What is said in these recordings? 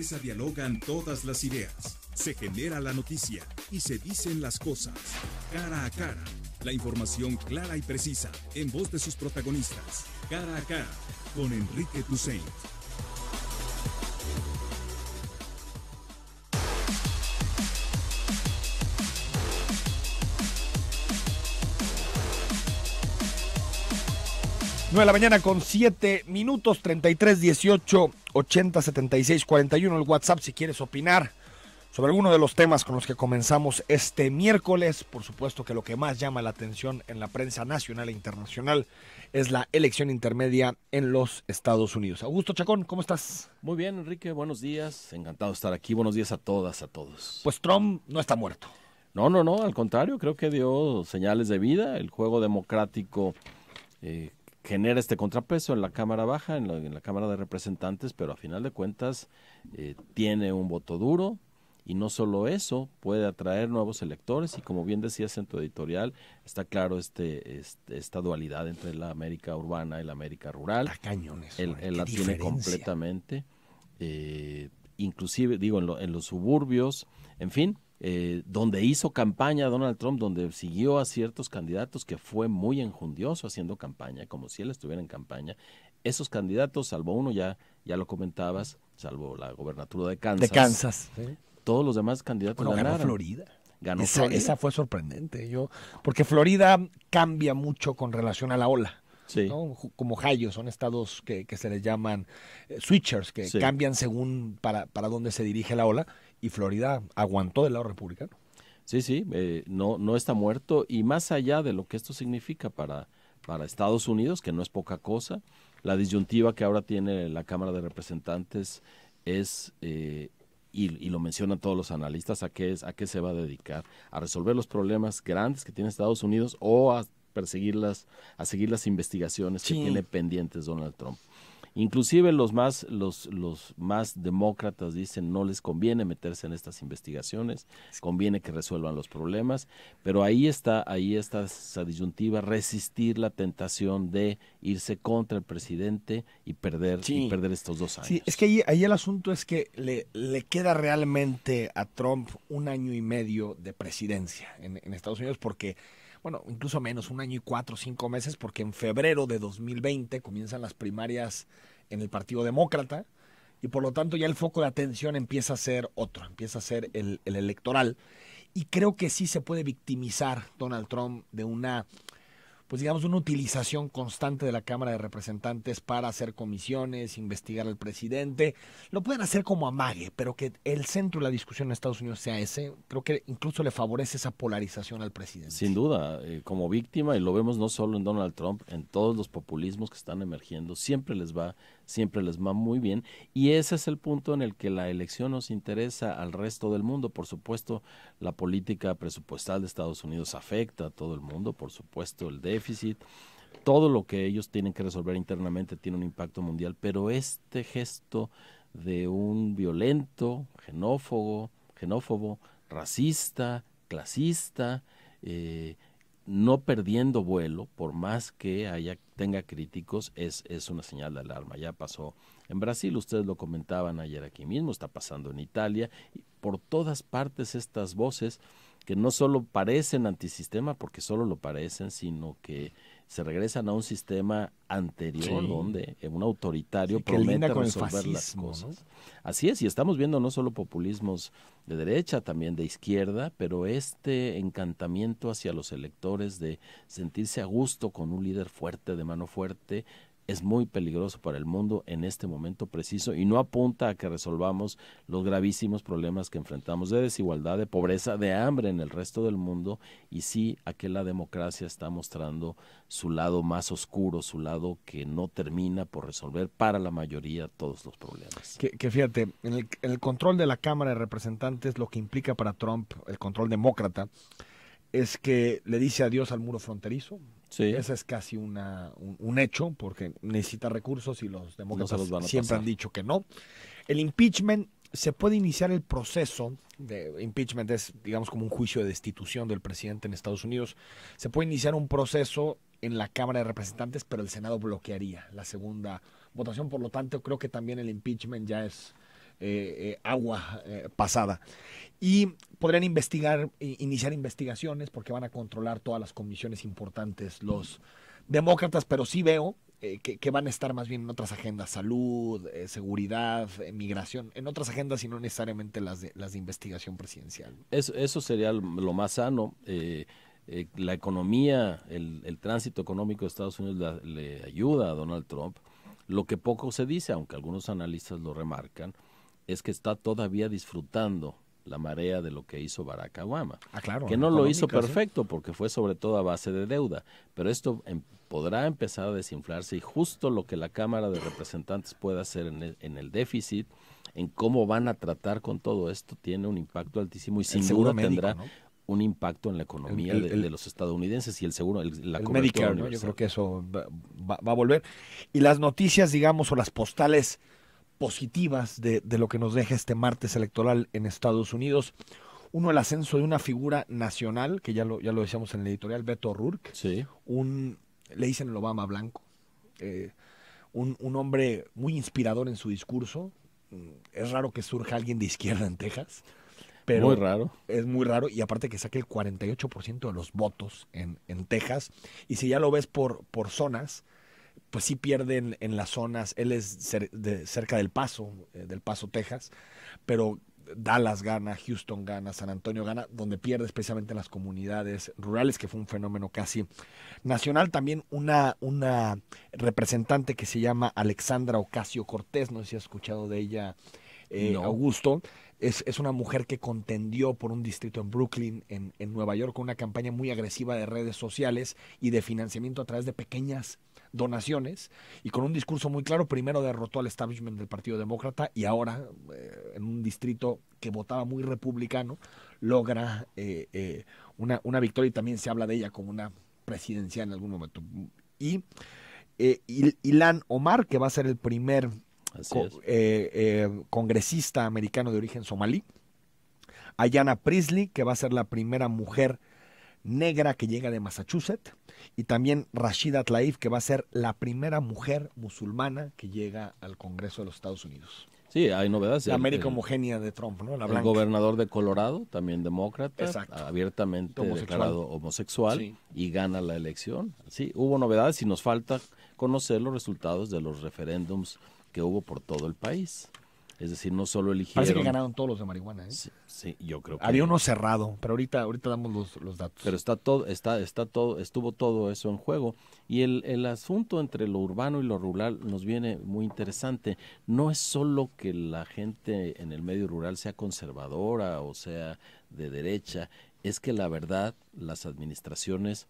empresa dialogan todas las ideas, se genera la noticia y se dicen las cosas cara a cara. La información clara y precisa en voz de sus protagonistas. Cara a cara con Enrique Toussaint. de la mañana con 7 minutos 33 18 80 76 41 el WhatsApp si quieres opinar sobre alguno de los temas con los que comenzamos este miércoles. Por supuesto que lo que más llama la atención en la prensa nacional e internacional es la elección intermedia en los Estados Unidos. Augusto Chacón, ¿cómo estás? Muy bien, Enrique, buenos días. Encantado de estar aquí. Buenos días a todas, a todos. Pues Trump no está muerto. No, no, no, al contrario, creo que dio señales de vida. El juego democrático eh, genera este contrapeso en la Cámara Baja, en la, Cámara de Representantes, pero a final de cuentas eh, tiene un voto duro y no solo eso, puede atraer nuevos electores y como bien decías en tu editorial, está claro este, este, esta dualidad entre la América urbana y la América rural. Cañones, él, eh, la tiene completamente. Eh, inclusive, digo, en, en los suburbios, en fin, eh, donde hizo campaña Donald Trump, donde siguió a ciertos candidatos que fue muy enjundioso haciendo campaña, como si él estuviera en campaña. Esos candidatos, salvo uno ya, ya lo comentabas, salvo la gobernatura de Kansas. De Kansas. Todos los demás candidatos ganaron. Florida. Ganó esa, Esa fue sorprendente. Yo, porque Florida cambia mucho con relación a la ola. como Ohio, son estados que, se les llaman eh, switchers, que cambian según para, para dónde se dirige la ola y Florida aguantó del lado republicano. Sí, sí, eh, no, no está muerto y más allá de lo que esto significa para, Estados Unidos, que no es poca cosa, la disyuntiva que ahora tiene la Cámara de Representantes es, eh, y, lo mencionan todos los analistas, a qué, a qué se va a dedicar, a resolver los problemas grandes que tiene Estados Unidos o a perseguirlas, a seguir las investigaciones que tiene pendientes Donald Trump. Inclusive los más, los, los más demócratas dicen no les conviene meterse en estas investigaciones, conviene que resuelvan los problemas, pero ahí está, ahí está esa disyuntiva, resistir la tentación de irse contra el presidente y perder, y perder estos dos años. Sí, es que ahí, el asunto es que le, le, queda realmente a Trump un año y medio de presidencia en Estados Unidos porque bueno, incluso menos, un año y cuatro, cinco meses, porque en febrero de 2020 comienzan las primarias en el Partido Demócrata y por lo tanto ya el foco de atención empieza a ser otro, empieza a ser el, el electoral. Y creo que sí se puede victimizar Donald Trump de una pues digamos, una utilización constante de la Cámara de Representantes para hacer comisiones, investigar al presidente. Lo pueden hacer como amague, pero que el centro de la discusión en Estados Unidos sea ese, creo que incluso le favorece esa polarización al presidente. Sin duda, eh, como víctima, y lo vemos no solo en Donald Trump, en todos los populismos que están emergiendo, siempre les va siempre les va muy bien. Y ese es el punto en el que la elección nos interesa al resto del mundo. Por supuesto, la política presupuestal de Estados Unidos afecta a todo el mundo, por supuesto, el déficit. Todo lo que ellos tienen que resolver internamente tiene un impacto mundial, pero este gesto de un violento, xenófobo, racista, clasista, eh, no perdiendo vuelo, por más que haya, tenga críticos, es, es una señal de alarma. Ya pasó en Brasil, ustedes lo comentaban ayer aquí mismo, está pasando en Italia, y por todas partes estas voces que no solo parecen antisistema, porque solo lo parecen, sino que se regresan a un sistema anterior donde un autoritario promete resolver las cosas. Así es, y estamos viendo no solo populismos de derecha, también de izquierda, pero este encantamiento hacia los electores de sentirse a gusto con un líder fuerte, de mano fuerte, es muy peligroso para el mundo en este momento preciso y no apunta a que resolvamos los gravísimos problemas que enfrentamos de desigualdad, de pobreza, de hambre en el resto del mundo y sí a que la democracia está mostrando su lado más oscuro, su lado que no termina por resolver para la mayoría todos los problemas. Que, fíjate, en el control de la Cámara de Representantes lo que implica para Trump el control demócrata es que le dice adiós al muro fronterizo, Sí. Ese es casi una, un, hecho porque necesita recursos y los demócratas siempre han dicho que no. El impeachment se puede iniciar el proceso de impeachment, es digamos como un juicio de destitución del presidente en Estados Unidos. Se puede iniciar un proceso en la Cámara de Representantes, pero el Senado bloquearía la segunda votación. Por lo tanto, creo que también el impeachment ya es eh, eh, agua eh, pasada. Y podrían investigar, iniciar investigaciones porque van a controlar todas las comisiones importantes los demócratas, pero sí veo que, van a estar más bien en otras agendas, salud, seguridad, migración, en otras agendas y no necesariamente las de, las de investigación presidencial. Eso, eso sería lo más sano. la economía, el, tránsito económico de Estados Unidos le ayuda a Donald Trump. Lo que poco se dice, aunque algunos analistas lo remarcan, es que está todavía disfrutando la marea de lo que hizo Barack Obama. Ah, que no lo hizo perfecto porque fue sobre todo a base de deuda, pero esto em, podrá empezar a desinflarse y justo lo que la Cámara de Representantes pueda hacer en el, déficit, en cómo van a tratar con todo esto, tiene un impacto altísimo y sin duda tendrá un impacto en la economía de, los estadounidenses y el seguro, el, la Medicare, yo creo que eso va, a volver. Y las noticias, digamos, o las postales positivas de, lo que nos deja este martes electoral en Estados Unidos. Uno, el ascenso de una figura nacional, que ya lo, ya lo decíamos en la editorial, Beto rourke Sí. Un, le dicen el Obama blanco. Eh, un, hombre muy inspirador en su discurso. Mm, es raro que surja alguien de izquierda en Texas. Pero muy raro. Es muy raro. Y aparte que saque el 48% de los votos en, Texas. Y si ya lo ves por, por zonas, pues sí pierden en las zonas, él es de, cerca del Paso, eh, del Paso, Texas, pero Dallas gana, Houston gana, San Antonio gana, donde pierde especialmente en las comunidades rurales, que fue un fenómeno casi nacional. También una, una representante que se llama Alexandra Ocasio Cortés, no sé si has escuchado de ella, eh, Augusto. Es, es, una mujer que contendió por un distrito en Brooklyn, en, en, Nueva York, con una campaña muy agresiva de redes sociales y de financiamiento a través de pequeñas donaciones y con un discurso muy claro, primero derrotó al establishment del Partido Demócrata y ahora eh, en un distrito que votaba muy republicano logra eh, eh, una, victoria y también se habla de ella como una presidencial en algún momento. Y Ilan Omar, que va a ser el primer congresista americano de origen somalí, Ayana Prisley, que va a ser la primera mujer negra que llega de Massachusetts y también Rashida Tlaib, que va a ser la primera mujer musulmana que llega al Congreso de los Estados Unidos. Sí, hay novedades. La América homogénea de Trump, ¿no? el gobernador de Colorado, también demócrata, abiertamente declarado homosexual y gana la elección. Sí, hubo novedades y nos falta conocer los resultados de los referéndums que hubo por todo el país. Es decir, no solo eligieron. Parece que ganaron todos los de marihuana, ¿eh? Sí, yo creo que. Había uno cerrado, pero ahorita, ahorita damos los, datos. Pero está todo, está, está todo, estuvo todo eso en juego. Y el, el asunto entre lo urbano y lo rural nos viene muy interesante. No es solo que la gente en el medio rural sea conservadora o sea de derecha, es que la verdad, las administraciones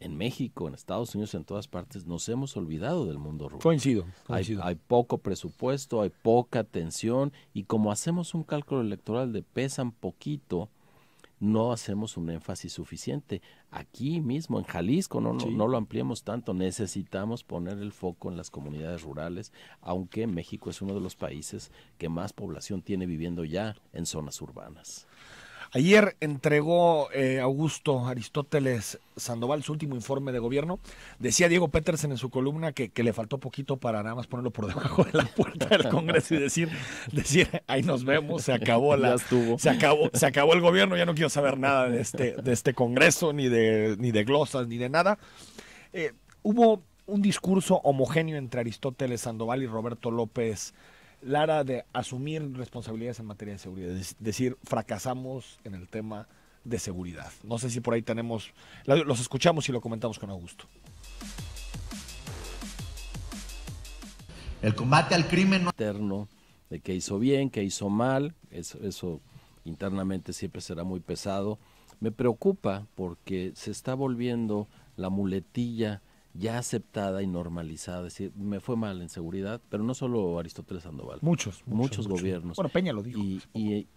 en México, en Estados Unidos, en todas partes, nos hemos olvidado del mundo rural. Coincido. Hay, poco presupuesto, hay poca atención y como hacemos un cálculo electoral de pesan poquito, no hacemos un énfasis suficiente. Aquí mismo, en Jalisco, no, no, no, lo ampliemos tanto. Necesitamos poner el foco en las comunidades rurales, aunque México es uno de los países que más población tiene viviendo ya en zonas urbanas. Ayer entregó eh, Augusto Aristóteles Sandoval su último informe de gobierno. Decía Diego Petersen en su columna que, le faltó poquito para nada más ponerlo por debajo de la puerta del Congreso y decir, decir ahí nos vemos, se acabó la, se acabó, se acabó el gobierno, ya no quiero saber nada de este, de este Congreso, ni de, ni de glosas, ni de nada. Eh, hubo un discurso homogéneo entre Aristóteles Sandoval y Roberto López Lara de asumir responsabilidades en materia de seguridad, es decir, fracasamos en el tema de seguridad. No sé si por ahí tenemos, los escuchamos y lo comentamos con Augusto. El combate al crimen interno, de que hizo bien, que hizo mal, eso, eso internamente siempre será muy pesado. Me preocupa porque se está volviendo la muletilla ya aceptada y normalizada, es decir, me fue mal en seguridad, pero no solo Aristóteles Sandoval. Muchos, muchos, gobiernos. Bueno, Peña lo dijo. Y,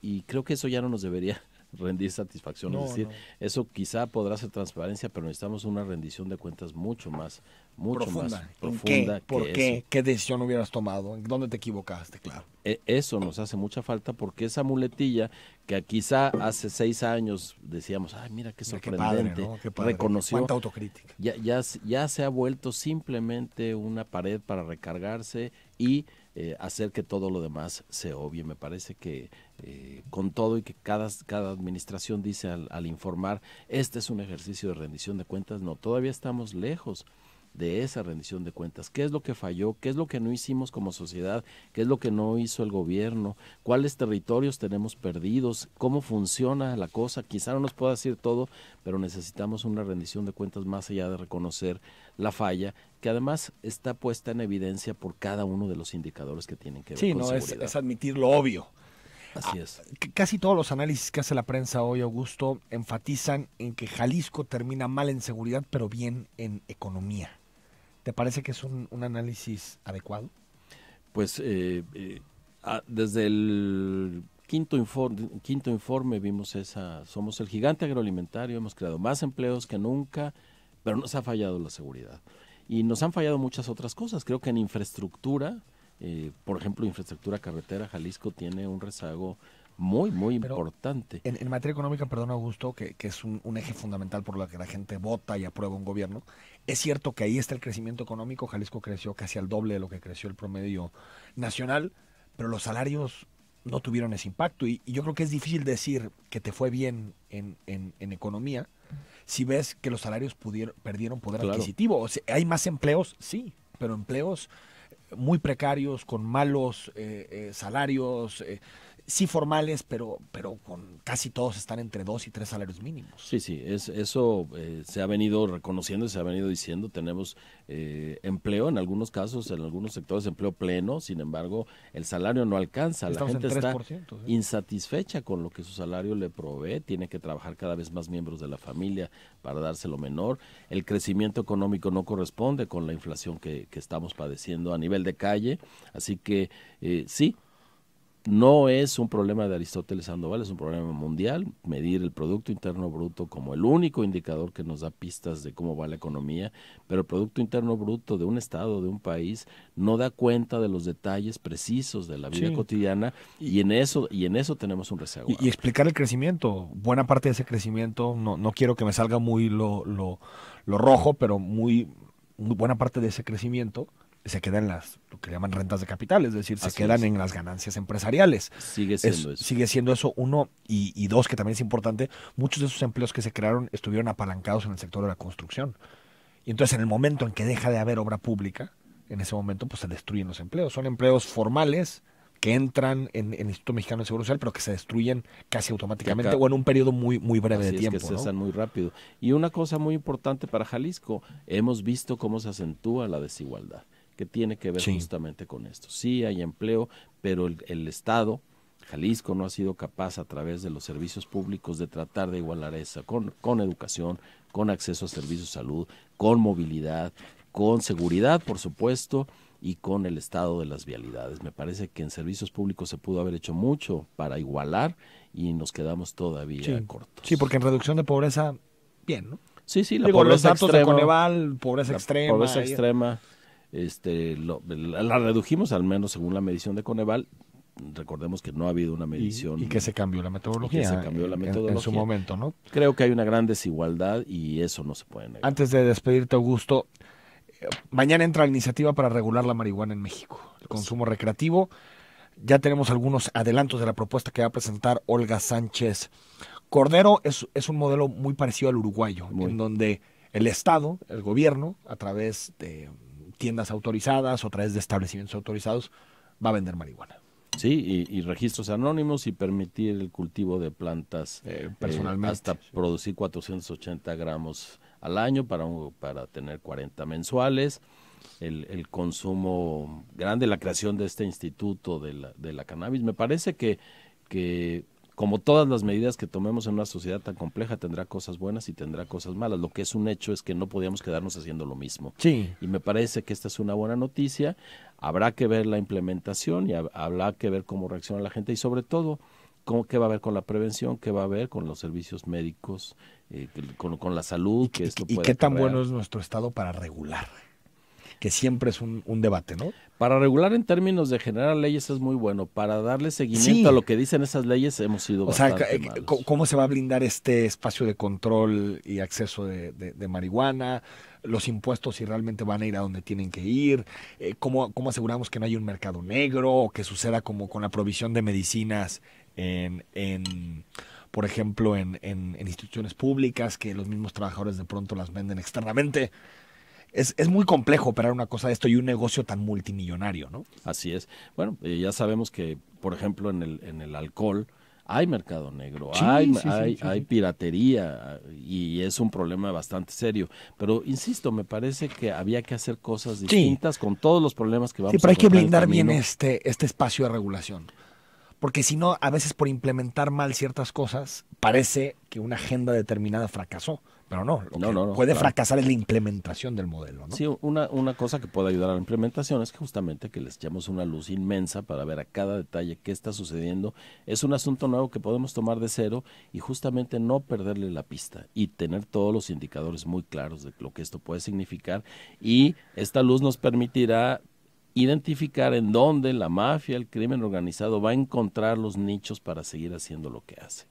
y, creo que eso ya no nos debería rendir satisfacción, es decir, eso quizá podrá ser transparencia, pero necesitamos una rendición de cuentas mucho más mucho profunda. más profunda. ¿Por qué? ¿Qué decisión hubieras tomado? ¿Dónde te equivocaste? Claro. E, eso nos hace mucha falta porque esa muletilla que quizá hace seis años decíamos, ay, mira qué sorprendente, reconoció. autocrítica. Ya, se ha vuelto simplemente una pared para recargarse y eh, hacer que todo lo demás se obvie. Me parece que eh, con todo y que cada, administración dice al, al informar, este es un ejercicio de rendición de cuentas, no, todavía estamos lejos de esa rendición de cuentas. ¿Qué es lo que falló? ¿Qué es lo que no hicimos como sociedad? ¿Qué es lo que no hizo el gobierno? ¿Cuáles territorios tenemos perdidos? ¿Cómo funciona la cosa? Quizá no nos pueda decir todo, pero necesitamos una rendición de cuentas más allá de reconocer la falla que además está puesta en evidencia por cada uno de los indicadores que tienen que ver con no, seguridad. Es, es admitir lo obvio. Así es. Ah, casi todos los análisis que hace la prensa hoy, Augusto, enfatizan en que Jalisco termina mal en seguridad, pero bien en economía. ¿Te parece que es un, análisis adecuado? Pues eh, eh, desde el quinto informe, quinto informe vimos esa, somos el gigante agroalimentario, hemos creado más empleos que nunca, pero nos ha fallado la seguridad. Y nos han fallado muchas otras cosas. Creo que en infraestructura, eh, por ejemplo, infraestructura carretera, Jalisco tiene un rezago muy, muy importante. En, materia económica, perdón Augusto, que, es un, un, eje fundamental por lo que la gente vota y aprueba un gobierno, es cierto que ahí está el crecimiento económico. Jalisco creció casi al doble de lo que creció el promedio nacional, pero los salarios no tuvieron ese impacto. Y, yo creo que es difícil decir que te fue bien en, economía si ves que los salarios perdieron poder adquisitivo. O sea, ¿Hay más empleos? Sí, pero empleos muy precarios, con malos eh, eh, salarios. Eh, sí formales, pero, pero con casi todos están entre dos y tres salarios mínimos. Sí, sí, eso eh, se ha venido reconociendo, se ha venido diciendo, tenemos eh, empleo en algunos casos, en algunos sectores empleo pleno, sin embargo, el salario no alcanza, la gente está insatisfecha con lo que su salario le provee, tiene que trabajar cada vez más miembros de la familia para dárselo menor, el crecimiento económico no corresponde con la inflación que, estamos padeciendo a nivel de calle, así que eh, sí, no es un problema de Aristóteles Sandoval, es un problema mundial. Medir el Producto Interno Bruto como el único indicador que nos da pistas de cómo va la economía, pero el Producto Interno Bruto de un Estado, de un país, no da cuenta de los detalles precisos de la vida cotidiana y en eso y en eso tenemos un rezago. Y, explicar el crecimiento, buena parte de ese crecimiento, no, no quiero que me salga muy lo, lo, rojo, pero muy buena parte de ese crecimiento se quedan las, lo que llaman rentas de capital, es decir, se quedan en las ganancias empresariales. Sigue siendo eso. Sigue siendo eso, uno, y, dos, que también es importante, muchos de esos empleos que se crearon estuvieron apalancados en el sector de la construcción. Y entonces en el momento en que deja de haber obra pública, en ese momento pues se destruyen los empleos. Son empleos formales que entran en, el Instituto Mexicano de Seguro Social, pero que se destruyen casi automáticamente o en un periodo muy, muy breve de tiempo. que muy rápido. Y una cosa muy importante para Jalisco, hemos visto cómo se acentúa la desigualdad que tiene que ver justamente con esto. Sí hay empleo, pero el, Estado, Jalisco, no ha sido capaz a través de los servicios públicos de tratar de igualar esa con, con educación, con acceso a servicios de salud, con movilidad, con seguridad, por supuesto, y con el estado de las vialidades. Me parece que en servicios públicos se pudo haber hecho mucho para igualar y nos quedamos todavía cortos. Sí, porque en reducción de pobreza, bien, ¿no? Sí, sí, la pobreza los datos de Coneval, pobreza extrema. Pobreza extrema este, la redujimos, al menos según la medición de Coneval. Recordemos que no ha habido una medición. Y, que se cambió la metodología. se eh, En, su momento, ¿no? Creo que hay una gran desigualdad y eso no se puede negar. Antes de despedirte, Augusto, eh, mañana entra la iniciativa para regular la marihuana en México, el consumo recreativo. Ya tenemos algunos adelantos de la propuesta que va a presentar Olga Sánchez. Cordero es, un modelo muy parecido al uruguayo, en donde el Estado, el gobierno, a través de tiendas autorizadas o a través de establecimientos autorizados, va a vender marihuana. Sí, y, registros anónimos y permitir el cultivo de plantas eh, personalmente. hasta producir 480 gramos al año para, para tener 40 mensuales. El, consumo grande, la creación de este instituto de la, de la cannabis. Me parece que, que como todas las medidas que tomemos en una sociedad tan compleja, tendrá cosas buenas y tendrá cosas malas. Lo que es un hecho es que no podíamos quedarnos haciendo lo mismo. Sí. Y me parece que esta es una buena noticia. Habrá que ver la implementación y habrá que ver cómo reacciona la gente y sobre todo cómo, qué va a haber con la prevención, qué va a haber con los servicios médicos, eh, con, la salud. Y, qué tan bueno es nuestro estado para regular que siempre es un, debate, ¿no? Para regular en términos de generar leyes es muy bueno, para darle seguimiento a lo que dicen esas leyes hemos sido... O sea, eh, eh, ¿cómo se va a blindar este espacio de control y acceso de, de, marihuana? los impuestos si realmente van a ir a donde tienen que ir, eh, cómo, aseguramos que no hay un mercado negro o que suceda como con la provisión de medicinas en, en por ejemplo, en instituciones públicas, que los mismos trabajadores de pronto las venden externamente es, muy complejo operar una cosa de esto y un negocio tan multimillonario, ¿no? Así es. Bueno, eh, ya sabemos que, por ejemplo, en el, alcohol hay mercado negro, hay, hay, piratería y es un problema bastante serio. Pero insisto, me parece que había que hacer cosas distintas con todos los problemas que vamos a Sí, pero hay que blindar bien este, este espacio de regulación. Porque si no, a veces por implementar mal ciertas cosas, parece que una agenda determinada fracasó. Pero no, lo no, que puede fracasar es la implementación del modelo. Sí, una, cosa que puede ayudar a la implementación es que justamente que les echemos una luz inmensa para ver a cada detalle qué está sucediendo. Es un asunto nuevo que podemos tomar de cero y justamente no perderle la pista y tener todos los indicadores muy claros de lo que esto puede significar. Y esta luz nos permitirá identificar en dónde la mafia, el crimen organizado va a encontrar los nichos para seguir haciendo lo que hace.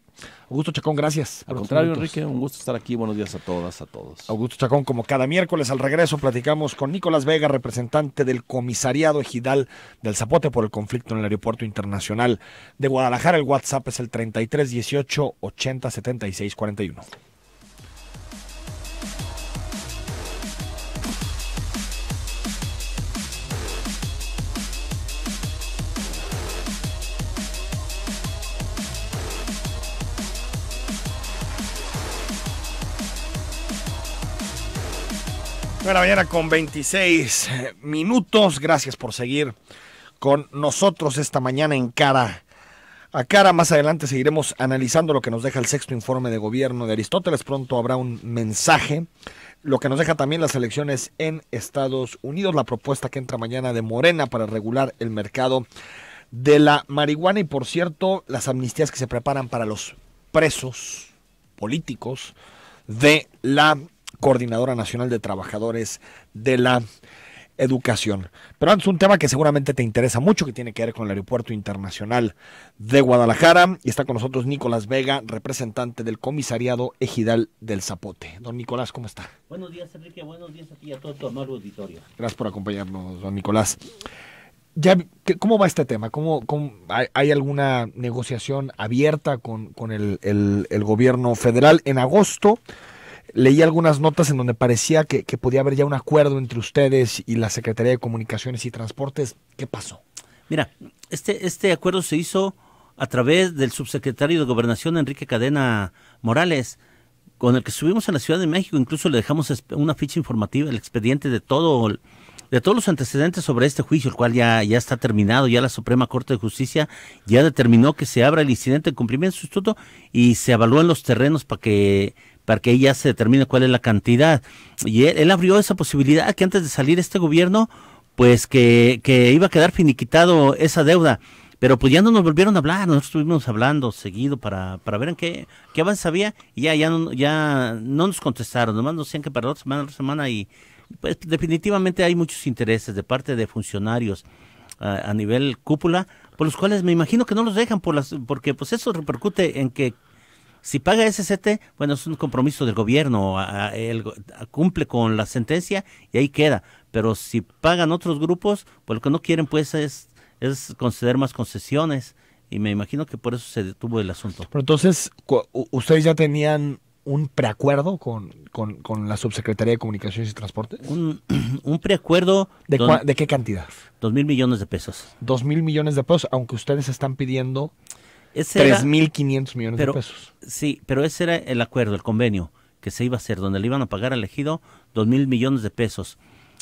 Augusto Chacón, gracias. Al contrario, Enrique, un gusto estar aquí. Buenos días a todas, a todos. Augusto Chacón, como cada miércoles al regreso, platicamos con Nicolás Vega, representante del comisariado ejidal del Zapote por el conflicto en el Aeropuerto Internacional de Guadalajara. El WhatsApp es el 33 18 80 76 41. Buenas mañana con 26 minutos. Gracias por seguir con nosotros esta mañana en cara a cara. Más adelante seguiremos analizando lo que nos deja el sexto informe de gobierno de Aristóteles. Pronto habrá un mensaje. Lo que nos deja también las elecciones en Estados Unidos. La propuesta que entra mañana de Morena para regular el mercado de la marihuana. Y por cierto, las amnistías que se preparan para los presos políticos de la Coordinadora Nacional de Trabajadores de la Educación. Pero antes un tema que seguramente te interesa mucho, que tiene que ver con el Aeropuerto Internacional de Guadalajara. Y está con nosotros Nicolás Vega, representante del Comisariado Ejidal del Zapote. Don Nicolás, ¿cómo está? Buenos días, Enrique. Buenos días a ti y a todo tu amable auditorio. Gracias por acompañarnos, don Nicolás. Ya, ¿Cómo va este tema? hay, alguna negociación abierta con, el, el gobierno federal? En agosto leí algunas notas en donde parecía que, podía haber ya un acuerdo entre ustedes y la Secretaría de Comunicaciones y Transportes. ¿Qué pasó? Mira, este, este acuerdo se hizo a través del subsecretario de Gobernación, Enrique Cadena Morales, con el que subimos a la Ciudad de México, incluso le dejamos una ficha informativa, el expediente de todo de todos los antecedentes sobre este juicio, el cual ya, ya está terminado, ya la Suprema Corte de Justicia ya determinó que se abra el incidente en cumplimiento de sustituto y se evalúen los terrenos para que para que ya se determine cuál es la cantidad. Y él, abrió esa posibilidad que antes de salir este gobierno, pues que, que iba a quedar finiquitado esa deuda pero pues ya no nos volvieron a hablar, nosotros estuvimos hablando seguido para, para ver en qué, qué avance había, y ya, ya, no, ya no nos contestaron, nomás nos decían que para la otra semana, la semana, y pues definitivamente hay muchos intereses de parte de funcionarios a, a nivel cúpula, por los cuales me imagino que no los dejan, por las, porque pues eso repercute en que si paga SCT, bueno, es un compromiso del gobierno, a, cumple con la sentencia y ahí queda. Pero si pagan otros grupos, pues lo que no quieren pues es, es conceder más concesiones y me imagino que por eso se detuvo el asunto. Pero entonces, ¿ustedes ya tenían un preacuerdo con, con, la Subsecretaría de Comunicaciones y Transportes? Un, preacuerdo. ¿De qué cantidad? Dos mil millones de pesos. Dos mil millones de pesos, aunque ustedes están pidiendo 3.500 millones de pesos. Sí, pero ese era el acuerdo, el convenio que se iba a hacer, donde le iban a pagar al ejido 2.000 millones de pesos.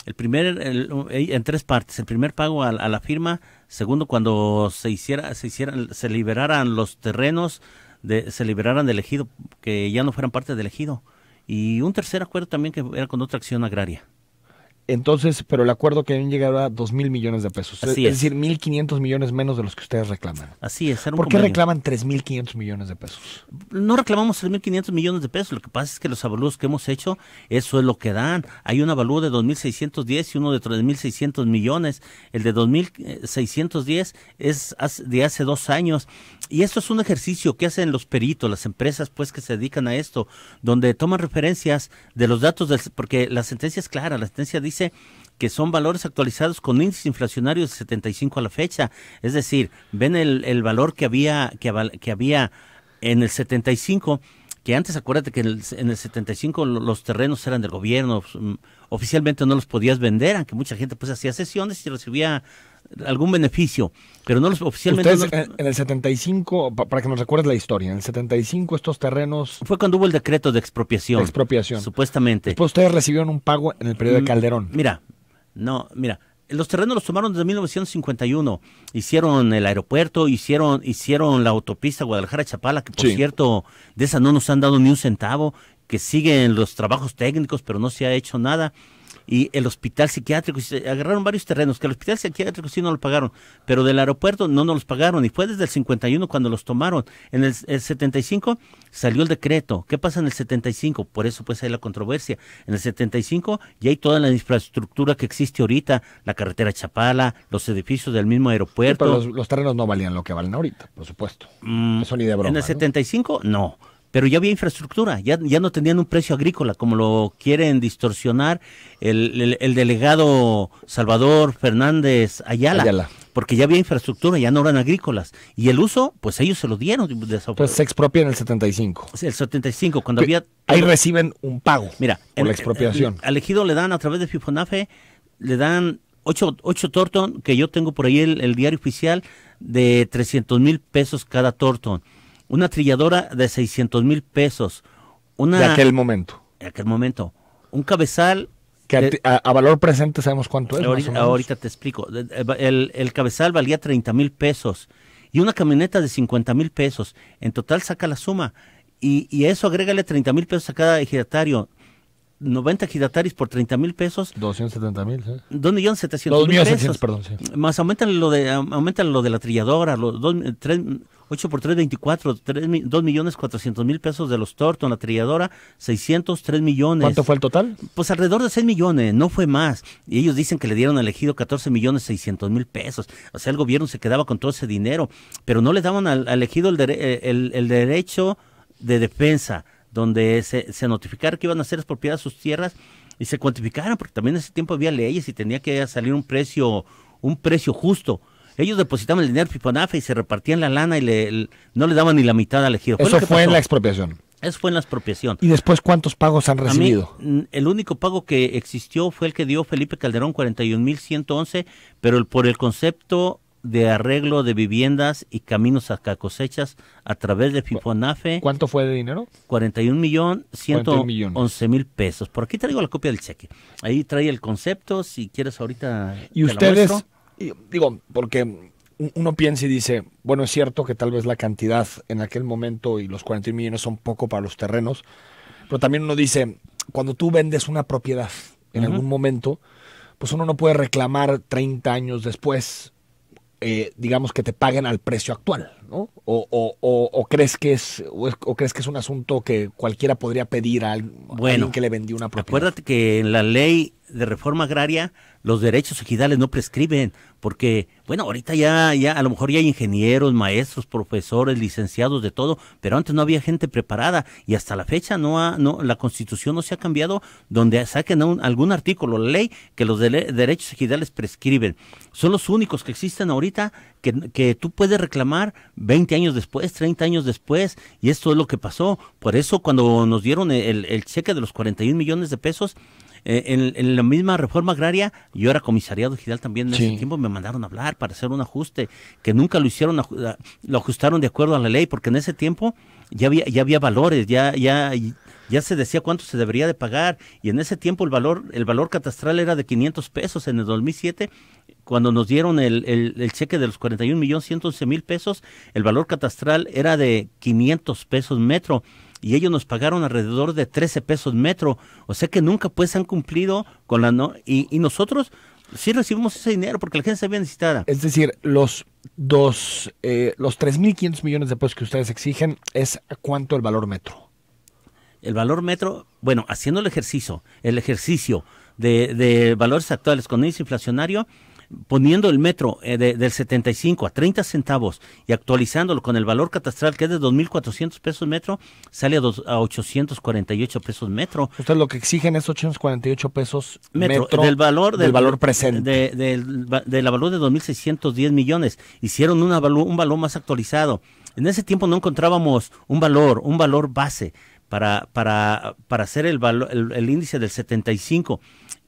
El primer, eh, en tres partes, el primer pago a, la firma, segundo cuando se hiciera, se hicieran, se liberaran los terrenos, de, se liberaran del ejido, que ya no fueran parte del ejido. Y un tercer acuerdo también que era con otra acción agraria. Entonces, pero el acuerdo que han llegado a 2 mil millones de pesos. es, decir, decir, 1.500 millones menos de los que ustedes reclaman. Así es. ¿Por qué reclaman 3.500 millones de pesos? No reclamamos 3.500 millones de pesos. Lo que pasa es que los avalúos que hemos hecho, eso es lo que dan. Hay un avalúo de mil 2.610 y uno de mil 3.600 millones. El de mil 2.610 eh, es de hace dos años. Y esto es un ejercicio que hacen los peritos, las empresas pues que se dedican a esto, donde toman referencias de los datos, porque la sentencia es clara, la sentencia dice que son valores actualizados con índices inflacionarios de 75 a la fecha. Es decir, ven el, valor que había, que, había en el 75 que antes acuérdate que en el, en el, 75 los terrenos eran del gobierno, pues, mm, oficialmente no los podías vender, aunque mucha gente pues hacía sesiones y recibía algún beneficio, pero no los oficialmente. Ustedes, en el 75, para que nos recuerdes la historia, en el 75 estos terrenos. Fue cuando hubo el decreto de expropiación. expropiación. Supuestamente. Después ustedes recibieron un pago en el periodo de mm, Calderón. Mira, no, mira. Los terrenos los tomaron desde 1951. Hicieron el aeropuerto, hicieron, hicieron la autopista Guadalajara-Chapala, que por cierto, de esa no nos han dado ni un centavo, que siguen los trabajos técnicos, pero no se ha hecho nada y el hospital psiquiátrico, agarraron varios terrenos, que el hospital psiquiátrico sí no lo pagaron, pero del aeropuerto no nos los pagaron, y fue desde el 51 cuando los tomaron. En el, 75 salió el decreto. ¿Qué pasa en el 75? Por eso pues hay la controversia. En el 75 ya hay toda la infraestructura que existe ahorita, la carretera Chapala, los edificios del mismo aeropuerto. los, terrenos no valían lo que valen ahorita, por supuesto. Mm, eso ni de broma. En el 75 no pero ya había infraestructura, ya, ya no tenían un precio agrícola, como lo quieren distorsionar el, el, delegado Salvador Fernández Ayala, porque ya había infraestructura, ya no eran agrícolas, y el uso, pues ellos se lo dieron. Pues se expropian en el 75. El 75, cuando había... ahí reciben un pago Mira, por la expropiación. Al ejido le dan a través de Fifonafe, le dan 8, 8 torton, que yo tengo por ahí el, diario oficial, de 300 mil pesos cada tortón una trilladora de 600 mil pesos. Una, de aquel momento. De aquel momento. Un cabezal. Que a, valor presente sabemos cuánto es. Ahorita, te explico. El, cabezal valía 30 mil pesos y una camioneta de 50 mil pesos. En total saca la suma. Y, eso agrégale 30 mil pesos a cada ejidatario. 90 ejidatarios por 30 mil pesos. 270 mil. 2.700.000 2 pesos. 700, perdón, sí. Más aumentan lo, de, aumentan lo de la trilladora, los 3 8 por 3, 24, 3, 2 millones 400 mil pesos de los Torton, la trilladora, 603 millones. ¿Cuánto fue el total? Pues alrededor de 6 millones, no fue más. Y ellos dicen que le dieron al elegido 14 millones 600 mil pesos. O sea, el gobierno se quedaba con todo ese dinero, pero no le daban al, elegido eh, el, el, derecho de defensa, donde se, se notificara que iban a ser expropiadas sus tierras y se cuantificaron, porque también en ese tiempo había leyes y tenía que salir un precio, un precio justo ellos depositaban el dinero Fiponafe y se repartían la lana y le, no le daban ni la mitad al ejido. Eso fue, en la expropiación. Eso fue en la expropiación. ¿Y después cuántos pagos han recibido? el único pago que existió fue el que dio Felipe Calderón, 41.111, pero por el concepto de arreglo de viviendas y caminos a cosechas a través de Fifonafe. ¿Cuánto fue de dinero? 41 millón mil pesos. Por aquí traigo la copia del cheque. Ahí trae el concepto, si quieres ahorita. ¿Y ustedes? digo, porque uno piensa y dice, bueno, es cierto que tal vez la cantidad en aquel momento y los 41 millones son poco para los terrenos, pero también uno dice, cuando tú vendes una propiedad en algún momento, pues uno no puede reclamar 30 años después, eh, digamos, que te paguen al precio actual. O, crees que es, o, crees que es un asunto que cualquiera podría pedir a alguien, bueno, que le vendió una propiedad. Acuérdate que en la ley de reforma agraria los derechos ejidales no prescriben, porque, bueno, ahorita ya, ya, a lo mejor ya hay ingenieros, maestros, profesores, licenciados de todo, pero antes no había gente preparada y hasta la fecha no no, la constitución no se ha cambiado donde saquen algún artículo, la ley, que los derechos ejidales prescriben. Son los únicos que existen ahorita que, que tú puedes reclamar 20 años después, 30 años después, y esto es lo que pasó. Por eso cuando nos dieron el, cheque de los 41 millones de pesos, eh, en, la misma reforma agraria, yo era comisariado Gidal, también en ese tiempo, me mandaron a hablar para hacer un ajuste, que nunca lo hicieron, ah, lo ajustaron de acuerdo a la ley, porque en ese tiempo ya había, ya había valores, ya, ya, ya se decía cuánto se debería de pagar, y en ese tiempo el valor, el valor catastral era de 500 pesos en el 2007, cuando nos dieron el, cheque de los 41 millones 111 mil pesos, el valor catastral era de 500 pesos metro y ellos nos pagaron alrededor de 13 pesos metro, o sea que nunca pues han cumplido con la no y, nosotros sí recibimos ese dinero porque la gente se había necesitada. Es decir, los dos eh, los 3.500 millones de pesos que ustedes exigen es cuánto el valor metro. El valor metro, bueno, haciendo el ejercicio, el ejercicio de, de valores actuales con índice inflacionario, poniendo el metro eh, de, del 75 a 30 centavos y actualizándolo con el valor catastral que es de 2.400 pesos metro, sale a, dos, a 848 pesos metro. Usted lo que exigen es 848 pesos metro, del valor del, valor presente. De, de, de, la valor de 2.610 millones. Hicieron una un valor más actualizado. En ese tiempo no encontrábamos un valor, un valor base para, para, para hacer el, valor, el, el índice del 75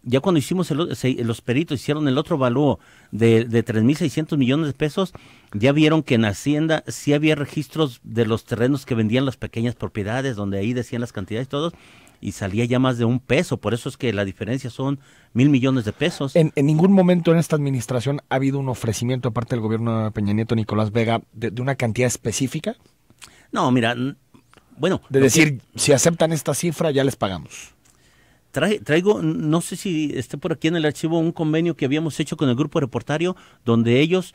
ya cuando hicimos el, los peritos hicieron el otro valor de, de 3.600 millones de pesos, ya vieron que en Hacienda sí había registros de los terrenos que vendían las pequeñas propiedades, donde ahí decían las cantidades y todos, y salía ya más de un peso. Por eso es que la diferencia son mil millones de pesos. En, ningún momento en esta administración ha habido un ofrecimiento aparte del gobierno de Peña Nieto, Nicolás Vega, de, una cantidad específica. No, mira, bueno. De decir, si aceptan esta cifra, ya les pagamos traigo, no sé si esté por aquí en el archivo, un convenio que habíamos hecho con el grupo reportario, donde ellos,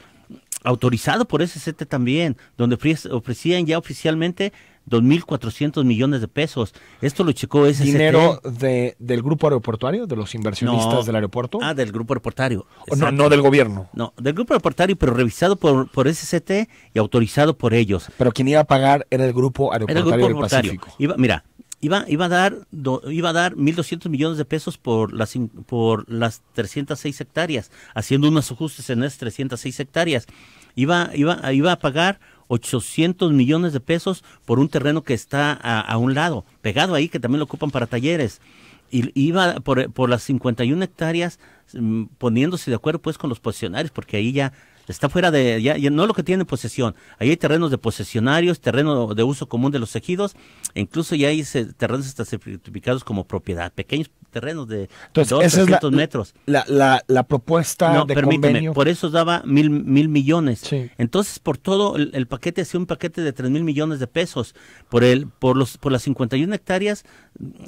autorizado por SCT también, donde ofrecían ya oficialmente 2.400 millones de pesos. Esto lo checó SCT. ¿Dinero del grupo aeroportuario, de los inversionistas del aeropuerto? Ah, del grupo aeroportuario. No, no del gobierno. No, del grupo aeroportuario, pero revisado por, por SCT y autorizado por ellos. Pero quien iba a pagar era el grupo aeroportario del Pacífico. Iba, mira, Iba, iba, a dar iba a dar 1.200 millones de pesos por las por las 306 hectáreas haciendo unos ajustes en esas 306 hectáreas iba iba iba a pagar 800 millones de pesos por un terreno que está a, un lado pegado ahí que también lo ocupan para talleres y iba por, por las 51 hectáreas mm, poniéndose de acuerdo pues con los posicionarios porque ahí ya está fuera de, ya, no lo que tiene posesión. Ahí hay terrenos de posesionarios, terreno de uso común de los ejidos, e incluso ya hay terrenos hasta certificados como propiedad, pequeños terrenos de Entonces, esa es la, metros. La, la, propuesta no, permíteme, por eso daba mil, mil millones. Entonces, por todo el, paquete, hacía un paquete de tres mil millones de pesos. Por el, por los, por las 51 hectáreas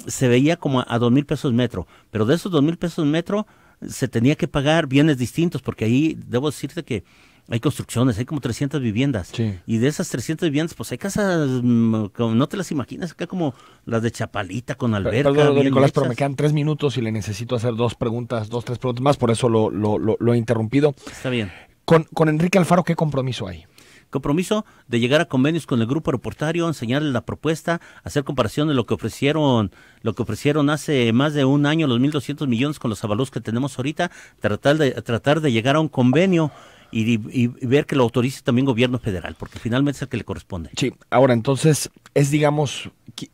se veía como a dos mil pesos metro, pero de esos dos mil pesos metro, se tenía que pagar bienes distintos, porque ahí debo decirte que hay construcciones, hay como 300 viviendas. Y de esas 300 viviendas, pues hay casas, mm, no te las imaginas, acá como las de Chapalita con alberca. Perdón, don Nicolás, pero me quedan tres minutos y le necesito hacer dos preguntas, dos, tres preguntas más, por eso lo, lo, lo he interrumpido. Está bien. Con, con Enrique Alfaro, ¿qué compromiso hay? compromiso de llegar a convenios con el grupo aeroportario, enseñarles la propuesta, hacer comparación de lo que ofrecieron, lo que ofrecieron hace más de un año, los 1.200 millones con los avalos que tenemos ahorita, tratar de, tratar de llegar a un convenio. Y, ver que lo autorice también gobierno federal, porque finalmente es el que le corresponde. Sí, ahora entonces es, digamos,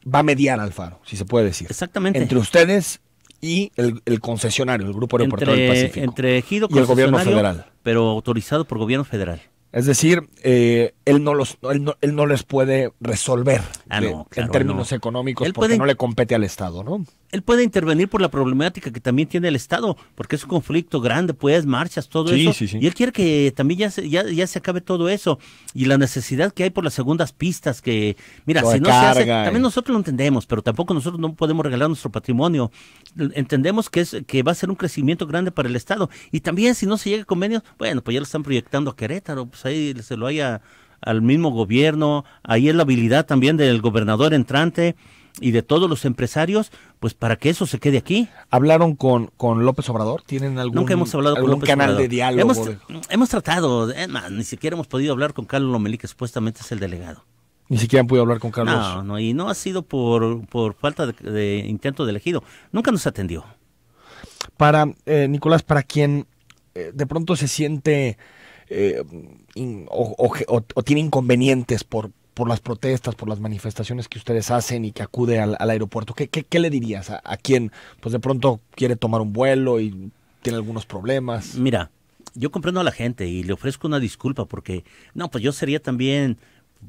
va a mediar Alfaro, si se puede decir. Exactamente. Entre ustedes y el, concesionario, el Grupo Aeroportuario del Pacífico. Entre ejido y el gobierno federal. Pero autorizado por gobierno federal. Es decir, eh, él, no los, él, no, él no les puede resolver ah, eh, en términos económicos porque no le compete al Estado, ¿no? Él puede intervenir por la problemática que también tiene el Estado, porque es un conflicto grande, pues, marchas, todo eso. Y él quiere que también ya se, ya, ya, se acabe todo eso. Y la necesidad que hay por las segundas pistas, que, mira, si no se hace, también nosotros lo entendemos, pero tampoco nosotros no podemos regalar nuestro patrimonio. Entendemos que, es, que va a ser un crecimiento grande para el Estado. Y también si no se llega a convenios, bueno, pues ya lo están proyectando a Querétaro pues, ahí se lo haya al mismo gobierno, ahí es la habilidad también del gobernador entrante y de todos los empresarios, pues para que eso se quede aquí. ¿Hablaron con, con López Obrador? ¿Tienen algún, Nunca hemos hablado con López canal de diálogo? Hemos, tratado, ni siquiera hemos podido hablar con Carlos Lomelí, que supuestamente es el delegado. Ni siquiera han podido hablar con Carlos. No, no, y no ha sido por, por falta de, intento de elegido. Nunca nos atendió. Para, eh, Nicolás, para quien eh, de pronto se siente eh, o, tiene inconvenientes por, por las protestas, por las manifestaciones que ustedes hacen y que acude al, aeropuerto, ¿qué, qué, le dirías a, a, quien pues de pronto quiere tomar un vuelo y tiene algunos problemas? Mira, yo comprendo a la gente y le ofrezco una disculpa porque, no, pues yo sería también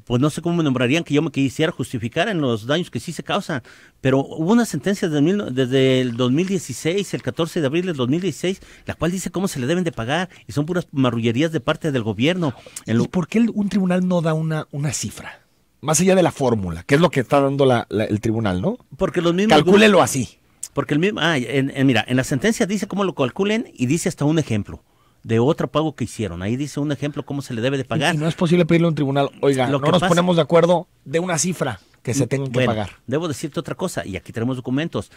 pues no sé cómo me nombrarían, que yo me quisiera justificar en los daños que sí se causan, pero hubo una sentencia desde, el 2016, el 14 de abril del 2016, la cual dice cómo se le deben de pagar y son puras marrullerías de parte del gobierno. ¿Y por qué un tribunal no da una, una cifra? Más allá de la fórmula, que es lo que está dando la, el tribunal, ¿no? Porque los mismos... Calcúlelo así. Porque el mismo... Ah, mira, en la sentencia dice cómo lo calculen y dice hasta un ejemplo de otro pago que hicieron. Ahí dice un ejemplo cómo se le debe de pagar. Y, no es posible pedirle a un tribunal, oiga, no nos ponemos de acuerdo de una cifra que se tengan que pagar. Debo decirte otra cosa, y aquí tenemos documentos.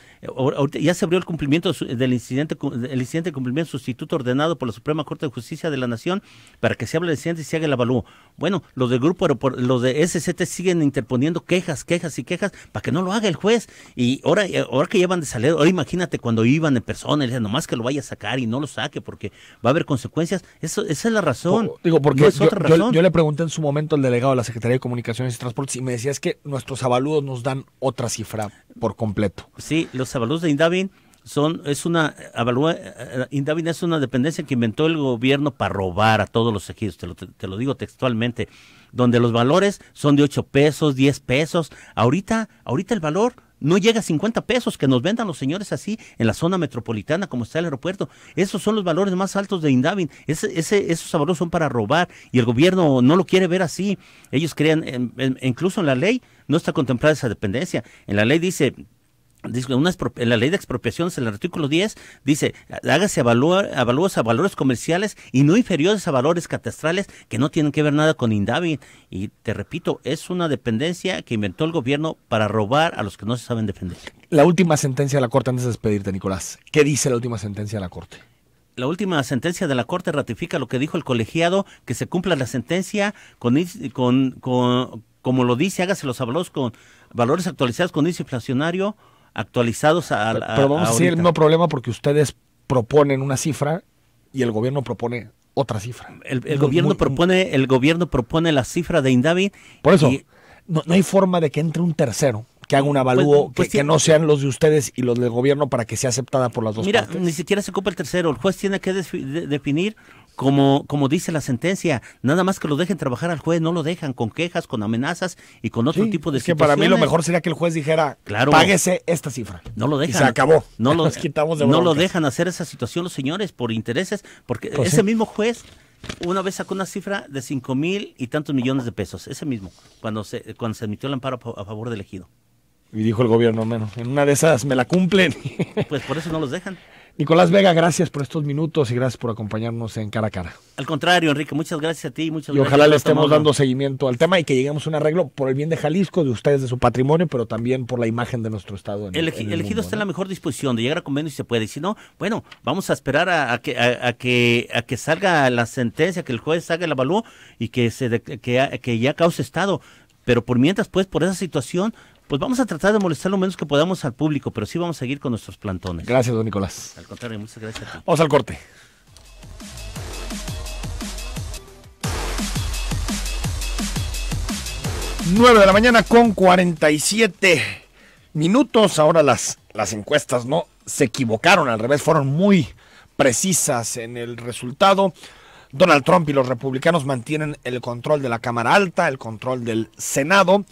Ya se abrió el cumplimiento del incidente, el incidente de cumplimiento sustituto ordenado por la Suprema Corte de Justicia de la Nación para que se hable del incidente y se haga el avalúo. Bueno, los del grupo los de SCT siguen interponiendo quejas, quejas y quejas para que no lo haga el juez. Y ahora, eh, ahora que llevan de salir, ahora imagínate cuando iban en persona, le nomás que lo vaya a sacar y no lo saque porque va a haber consecuencias. Eso, esa es la razón. digo, porque es otra razón. yo le pregunté en su momento al delegado de la Secretaría de Comunicaciones y Transportes y me decía es que nuestros los avaludos nos dan otra cifra por completo. Sí, los avaludos de Indavin son es una avalúa, eh, Indavin es una dependencia que inventó el gobierno para robar a todos los ejidos, te lo, te lo digo textualmente, donde los valores son de 8 pesos, 10 pesos. Ahorita ahorita el valor no llega a 50 pesos que nos vendan los señores así en la zona metropolitana como está el aeropuerto. Esos son los valores más altos de Indavin. Ese, esos valores son para robar y el gobierno no lo quiere ver así. Ellos crean, incluso en la ley no está contemplada esa dependencia. En la ley dice en la ley de expropiaciones, el artículo 10, dice, hágase avalúos a valores comerciales y no inferiores a valores catastrales que no tienen que ver nada con Indavi. Y te repito, es una dependencia que inventó el gobierno para robar a los que no se saben defender. La última sentencia de la Corte, antes de despedirte, Nicolás, ¿qué dice la última sentencia de la Corte? la última sentencia de la Corte ratifica lo que dijo el colegiado, que se cumpla la sentencia con, como lo dice, hágase los avalúos con, valores actualizados con índice inflacionario actualizados a, Pero vamos a, problema porque ustedes proponen una cifra y el gobierno propone otra cifra. El, gobierno propone el gobierno propone la cifra de Indavi. Por eso no, hay forma de que entre un tercero que haga un pues, avalúo pues, que, no sean los de ustedes y los del gobierno para que sea aceptada por las dos partes. Mira, ni siquiera se ocupa el tercero. El juez tiene que definir como, como dice la sentencia, nada más que lo dejen trabajar al juez, no lo dejan con quejas, con amenazas y con otro tipo de es que para mí lo mejor sería que el juez dijera, claro, páguese esta cifra. No lo dejan. Y se acabó. No lo, no lo dejan hacer esa situación los señores por intereses, porque pues ese mismo juez una vez sacó una cifra de cinco mil y tantos millones de pesos, ese mismo, cuando se, cuando se admitió el amparo a favor del ejido. Y dijo el gobierno, menos, en una de esas me la cumplen. Pues por eso no los dejan. Nicolás Vega, gracias por estos minutos y gracias por acompañarnos en cara a cara. Al contrario, Enrique, muchas gracias a ti. Muchas y ojalá le estemos dando seguimiento al tema y que lleguemos a un arreglo por el bien de Jalisco, de ustedes, de su patrimonio, pero también por la imagen de nuestro Estado. el, elegido está en la mejor disposición de llegar a convenio si se puede. Si no, bueno, vamos a esperar a, que, a, que, salga la sentencia, que el juez haga el avalúo y que, se que ya cause Estado pero por mientras, pues, por esa situación, pues vamos a tratar de molestar lo menos que podamos al público, pero sí vamos a seguir con nuestros plantones. Gracias, don Nicolás. Al contrario, muchas gracias. Vamos al corte. Nueve de la mañana con 47 minutos. Ahora las, las encuestas no se equivocaron, al revés, fueron muy precisas en el resultado. Donald Trump y los republicanos mantienen el control de la Cámara Alta, el control del Senado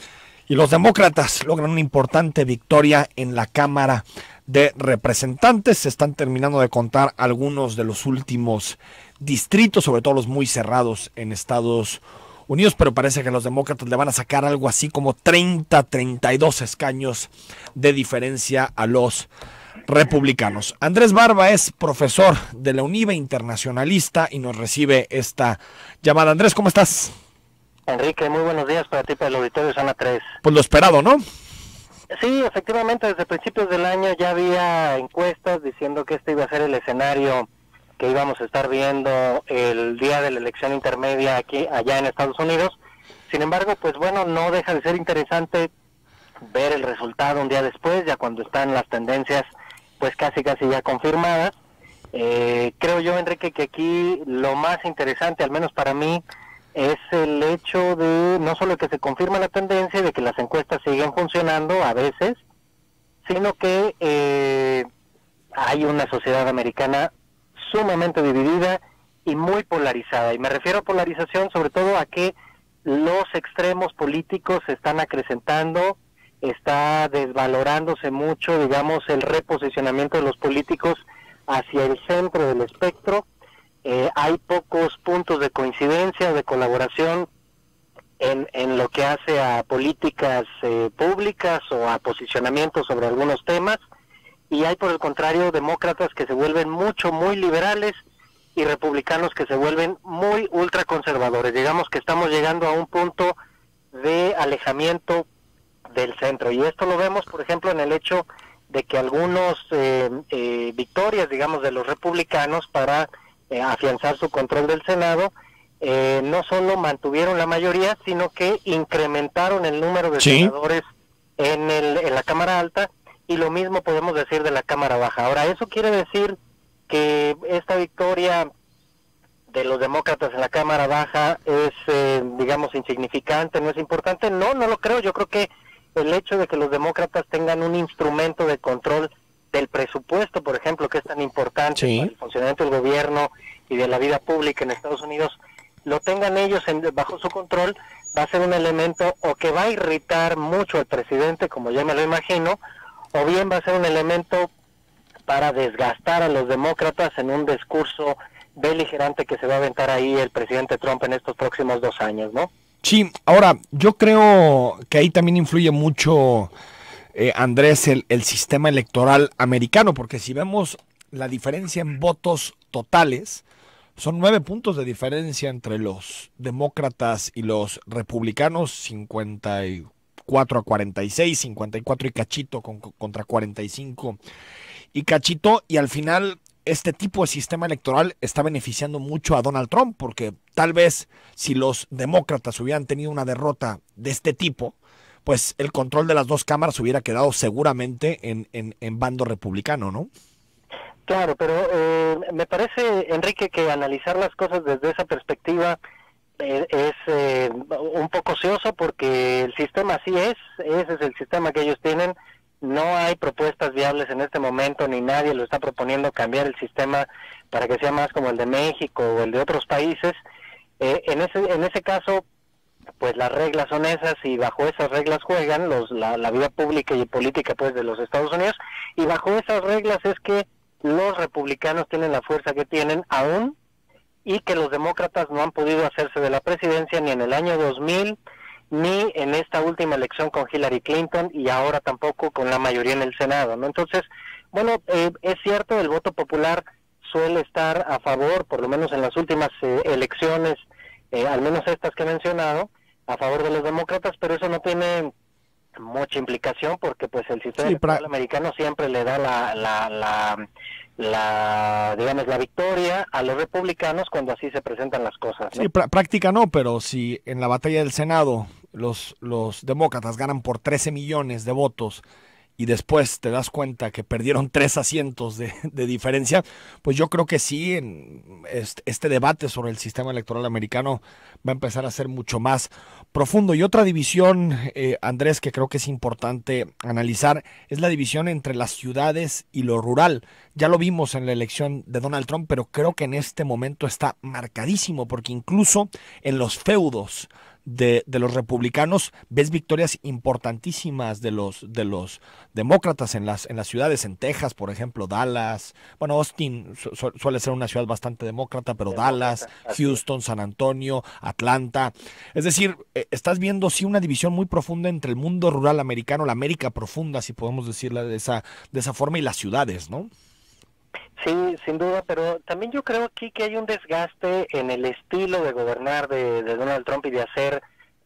y los demócratas logran una importante victoria en la Cámara de Representantes. Se están terminando de contar algunos de los últimos distritos, sobre todo los muy cerrados en Estados Unidos, pero parece que los demócratas le van a sacar algo así como 30, 32 escaños de diferencia a los republicanos. Andrés Barba es profesor de la UNIVE internacionalista y nos recibe esta llamada. Andrés, ¿cómo estás? Enrique, muy buenos días para ti, para el auditorio Sana 3. Pues lo esperado, ¿no? Sí, efectivamente, desde principios del año ya había encuestas diciendo que este iba a ser el escenario que íbamos a estar viendo el día de la elección intermedia aquí allá en Estados Unidos. Sin embargo, pues bueno, no deja de ser interesante ver el resultado un día después, ya cuando están las tendencias pues casi casi ya confirmadas. Eh, creo yo, Enrique, que aquí lo más interesante, al menos para mí, es el hecho de no solo que se confirma la tendencia de que las encuestas siguen funcionando a veces, sino que eh, hay una sociedad americana sumamente dividida y muy polarizada. Y me refiero a polarización sobre todo a que los extremos políticos se están acrecentando, está desvalorándose mucho, digamos, el reposicionamiento de los políticos hacia el centro del espectro eh, hay pocos puntos de coincidencia, de colaboración en, lo que hace a políticas eh, públicas o a posicionamientos sobre algunos temas, y hay por el contrario demócratas que se vuelven mucho, muy liberales y republicanos que se vuelven muy ultraconservadores. Digamos que estamos llegando a un punto de alejamiento del centro, y esto lo vemos, por ejemplo, en el hecho de que algunos eh, victorias, digamos, de los republicanos para eh, afianzar su control del Senado, eh, no solo mantuvieron la mayoría, sino que incrementaron el número de senadores en, la Cámara Alta y lo mismo podemos decir de la Cámara Baja. Ahora, eso quiere decir que esta victoria de los demócratas en la Cámara Baja es, eh, digamos, insignificante, no es importante. No, no lo creo. Yo creo que el hecho de que los demócratas tengan un instrumento de control del presupuesto, por ejemplo, que es tan importante para el funcionamiento del gobierno y de la vida pública en Estados Unidos, lo tengan ellos en, bajo su control, va a ser un elemento o que va a irritar mucho al presidente, como yo me lo imagino, o bien va a ser un elemento para desgastar a los demócratas en un discurso beligerante que se va a aventar ahí el presidente Trump en estos próximos dos años, ¿no? Sí, ahora yo creo que ahí también influye mucho eh, Andrés, el, sistema electoral americano, porque si vemos la diferencia en votos totales, son nueve puntos de diferencia entre los demócratas y los republicanos, 54 a 46, 54 y cachito contra 45 y cachito, y al final este tipo de sistema electoral está beneficiando mucho a Donald Trump, porque tal vez si los demócratas hubieran tenido una derrota de este tipo, pues el control de las dos cámaras hubiera quedado seguramente en, bando republicano, ¿no? Claro, pero eh, me parece, Enrique, que analizar las cosas desde esa perspectiva eh, es eh, un poco ocioso porque el sistema así es, ese es el sistema que ellos tienen, no hay propuestas viables en este momento ni nadie lo está proponiendo cambiar el sistema para que sea más como el de México o el de otros países. en ese en ese caso pues las reglas son esas y bajo esas reglas juegan los, la, vida pública y política pues de los Estados Unidos y bajo esas reglas es que los republicanos tienen la fuerza que tienen aún y que los demócratas no han podido hacerse de la presidencia ni en el año 2000 ni en esta última elección con Hillary Clinton y ahora tampoco con la mayoría en el Senado. ¿no? Entonces, bueno, eh, es cierto, el voto popular suele estar a favor, por lo menos en las últimas eh, elecciones, eh, al menos estas que he mencionado, a favor de los demócratas, pero eso no tiene mucha implicación porque pues el sistema americano siempre le da la, la, la, la, digamos la victoria a los republicanos cuando así se presentan las cosas. Sí, práctica no, pero si en la batalla del Senado los los demócratas ganan por 13 millones de votos y después te das cuenta que perdieron tres asientos de, diferencia, pues yo creo que sí, en este, debate sobre el sistema electoral americano va a empezar a ser mucho más profundo. Y otra división, eh, Andrés, que creo que es importante analizar, es la división entre las ciudades y lo rural. Ya lo vimos en la elección de Donald Trump, pero creo que en este momento está marcadísimo, porque incluso en los feudos de, de, los republicanos, ves victorias importantísimas de los, de los demócratas en las, en las ciudades, en Texas, por ejemplo, Dallas, bueno, Austin suele ser una ciudad bastante demócrata, pero Dallas, Houston, San Antonio, Atlanta. Es decir, eh, estás viendo sí una división muy profunda entre el mundo rural americano, la América profunda, si podemos decirla de esa, de esa forma, y las ciudades, ¿no? Sí, sin duda, pero también yo creo aquí que hay un desgaste en el estilo de gobernar de, Donald Trump y de hacer,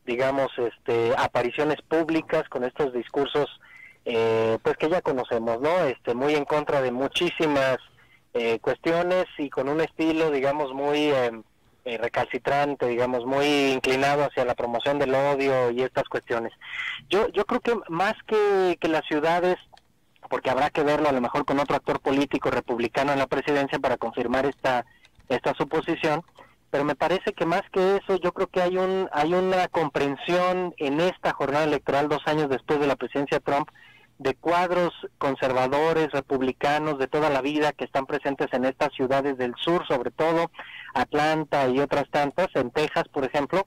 digamos, este, apariciones públicas con estos discursos, eh, pues que ya conocemos, ¿no? Este, muy en contra de muchísimas eh, cuestiones y con un estilo, digamos, muy em, eh, recalcitrante, digamos, muy inclinado hacia la promoción del odio y estas cuestiones. Yo, yo creo que más que las ciudades porque habrá que verlo a lo mejor con otro actor político republicano en la presidencia para confirmar esta, esta suposición, pero me parece que más que eso yo creo que hay, un, hay una comprensión en esta jornada electoral dos años después de la presidencia de Trump de cuadros conservadores, republicanos de toda la vida que están presentes en estas ciudades del sur, sobre todo Atlanta y otras tantas, en Texas por ejemplo,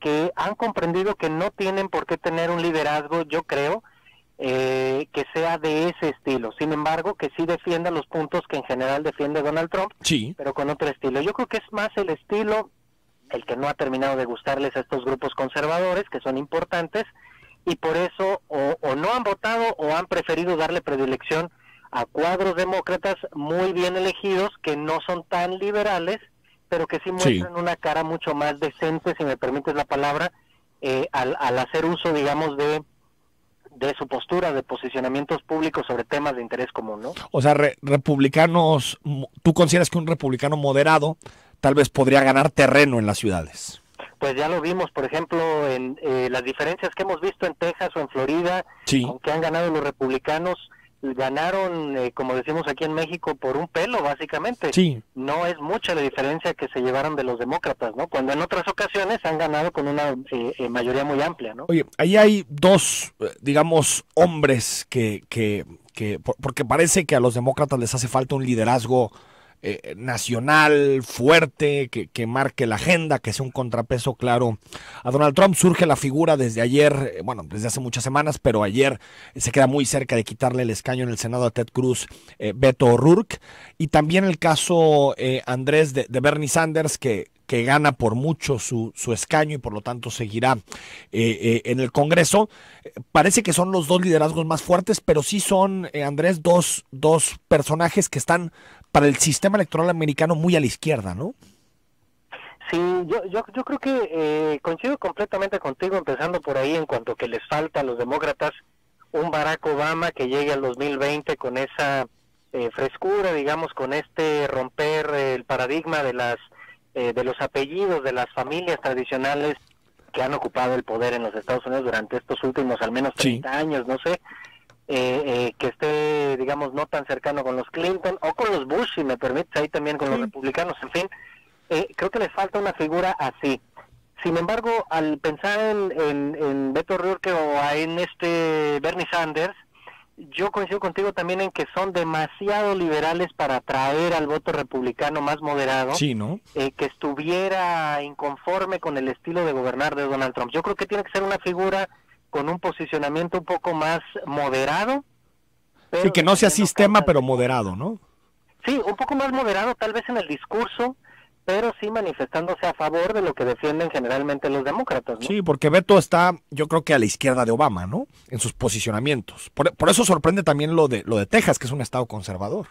que han comprendido que no tienen por qué tener un liderazgo, yo creo, eh, que sea de ese estilo. Sin embargo, que sí defienda los puntos que en general defiende Donald Trump, pero con otro estilo. Yo creo que es más el estilo el que no ha terminado de gustarles a estos grupos conservadores, que son importantes, y por eso o, no han votado o han preferido darle predilección a cuadros demócratas muy bien elegidos que no son tan liberales, pero que sí muestran una cara mucho más decente, si me permites la palabra, eh, al hacer uso, digamos, de de su postura, de posicionamientos públicos sobre temas de interés común, ¿no? O sea, republicanos, ¿tú consideras que un republicano moderado tal vez podría ganar terreno en las ciudades? Pues ya lo vimos, por ejemplo, en eh, las diferencias que hemos visto en Texas o en Florida, sí. aunque han ganado los republicanos, ganaron, eh, como decimos aquí en México, por un pelo, básicamente. No es mucha la diferencia que se llevaron de los demócratas, ¿no? Cuando en otras ocasiones han ganado con una eh, eh, mayoría muy amplia, ¿no? Oye, ahí hay dos, digamos, hombres que, que, que, porque parece que a los demócratas les hace falta un liderazgo eh, nacional fuerte que, que, marque la agenda, que sea un contrapeso claro. A Donald Trump surge la figura desde ayer, eh, bueno, desde hace muchas semanas, pero ayer se queda muy cerca de quitarle el escaño en el Senado a Ted Cruz, eh, Beto O'Rourke, y también el caso Andrés de, Bernie Sanders, que, que gana por mucho su, su, escaño y por lo tanto seguirá en el Congreso. Parece que son los dos liderazgos más fuertes, pero sí son, Andrés, dos, dos personajes que están para el sistema electoral americano muy a la izquierda, ¿no? Sí, yo, yo, yo creo que eh, coincido completamente contigo, empezando por ahí en cuanto que les falta a los demócratas un Barack Obama que llegue al 2020 con esa eh, frescura, digamos, con este romper el paradigma de las eh, de los apellidos de las familias tradicionales que han ocupado el poder en los Estados Unidos durante estos últimos al menos 30 años, no sé, eh, eh, que esté, digamos, no tan cercano con los Clinton o con los Bush, si me permites, ahí también con los republicanos, en fin, eh, creo que les falta una figura así. Sin embargo, al pensar en, en, Beto O'Rourke o en este Bernie Sanders, yo coincido contigo también en que son demasiado liberales para atraer al voto republicano más moderado, sí, eh, que estuviera inconforme con el estilo de gobernar de Donald Trump. Yo creo que tiene que ser una figura con un posicionamiento un poco más moderado. sí, que no sea sistema, pero moderado, ¿no? Sí, un poco más moderado tal vez en el discurso, pero sí manifestándose a favor de lo que defienden generalmente los demócratas. Sí, porque Beto está, yo creo que a la izquierda de Obama, ¿no? En sus posicionamientos. Por, por eso sorprende también lo de, lo de Texas, que es un estado conservador.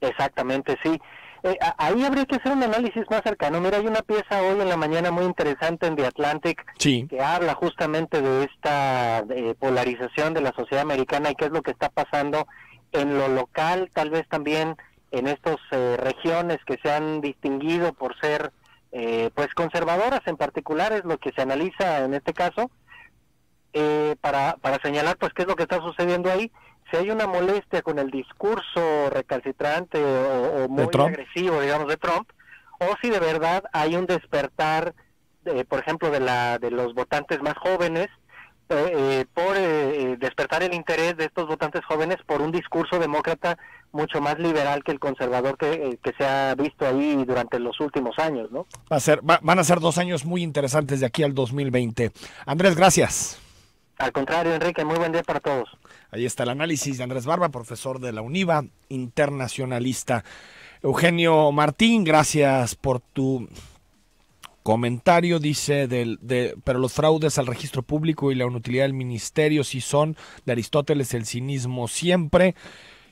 Exactamente, sí. Eh, ahí habría que hacer un análisis más cercano. Mira, hay una pieza hoy en la mañana muy interesante en The Atlantic que habla justamente de esta polarización de la sociedad americana y qué es lo que está pasando en lo local, tal vez también en estas eh, regiones que se han distinguido por ser eh, pues conservadoras en particular, es lo que se analiza en este caso, para, para señalar pues qué es lo que está sucediendo ahí si hay una molestia con el discurso recalcitrante o, muy agresivo, digamos, de Trump, o si de verdad hay un despertar, por ejemplo, de, la, de los votantes más jóvenes, eh, eh, por eh, despertar el interés de estos votantes jóvenes por un discurso demócrata mucho más liberal que el conservador que, se ha visto ahí durante los últimos años, ¿no? Va a ser, van a ser dos años muy interesantes de aquí al 2020. Andrés, gracias. Al contrario, Enrique, muy buen día para todos. Ahí está el análisis de Andrés Barba, profesor de la UNIVA, internacionalista. Eugenio Martín, gracias por tu comentario. Dice, del, de, pero los fraudes al registro público y la inutilidad del ministerio, si son de Aristóteles el cinismo siempre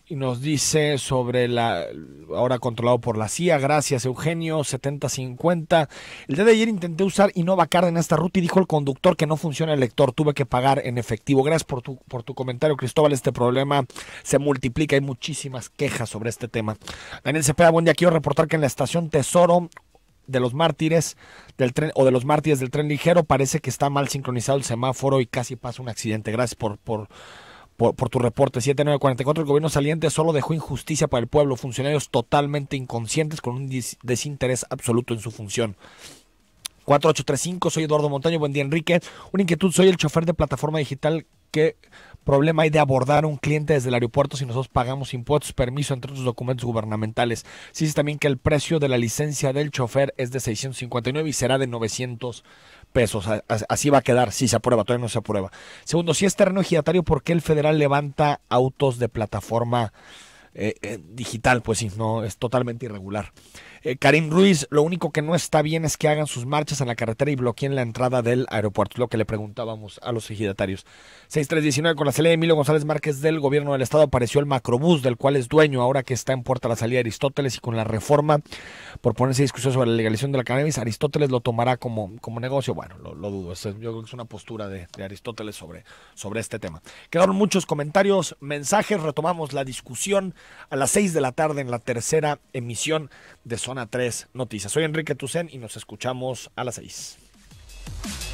y nos dice sobre la, ahora controlado por la CIA, gracias Eugenio, 7050. El día de ayer intenté usar no vacar en esta ruta y dijo el conductor que no funciona el lector, tuve que pagar en efectivo. Gracias por tu, por tu comentario, Cristóbal, este problema se multiplica, hay muchísimas quejas sobre este tema. Daniel Cepeda, buen día, quiero reportar que en la estación Tesoro de los mártires del tren o de los mártires del tren ligero parece que está mal sincronizado el semáforo y casi pasa un accidente. Gracias por, por por, tu reporte 7944, el gobierno saliente solo dejó injusticia para el pueblo, funcionarios totalmente inconscientes con un desinterés absoluto en su función. 4835, soy Eduardo Montaño, buen día Enrique. Una inquietud, soy el chofer de plataforma digital. ¿Qué problema hay de abordar a un cliente desde el aeropuerto si nosotros pagamos impuestos, permiso, entre otros documentos gubernamentales? Sí, es también que el precio de la licencia del chofer es de 659 y será de 900 pesos. Así va a quedar, si se aprueba, todavía no se aprueba. Segundo, si es terreno ejidatario, ¿por qué el federal levanta autos de plataforma eh, eh, digital? Pues sí, no, es totalmente irregular. Eh, Karim Ruiz, lo único que no está bien es que hagan sus marchas en la carretera y bloqueen la entrada del aeropuerto, lo que le preguntábamos a los ejidatarios. 6319 con la salida de Emilio González Márquez del gobierno del estado apareció el macrobús del cual es dueño ahora que está en puerta la salida de Aristóteles y con la reforma por ponerse discusión sobre la legalización de la cannabis, Aristóteles lo tomará como, como negocio. Bueno, lo, dudo, yo creo que es una postura de, Aristóteles sobre, sobre este tema. Quedaron muchos comentarios, mensajes, retomamos la discusión a las 6 de la tarde en la tercera emisión de Zona 3 Noticias. Soy Enrique Tucen y nos escuchamos a las 6.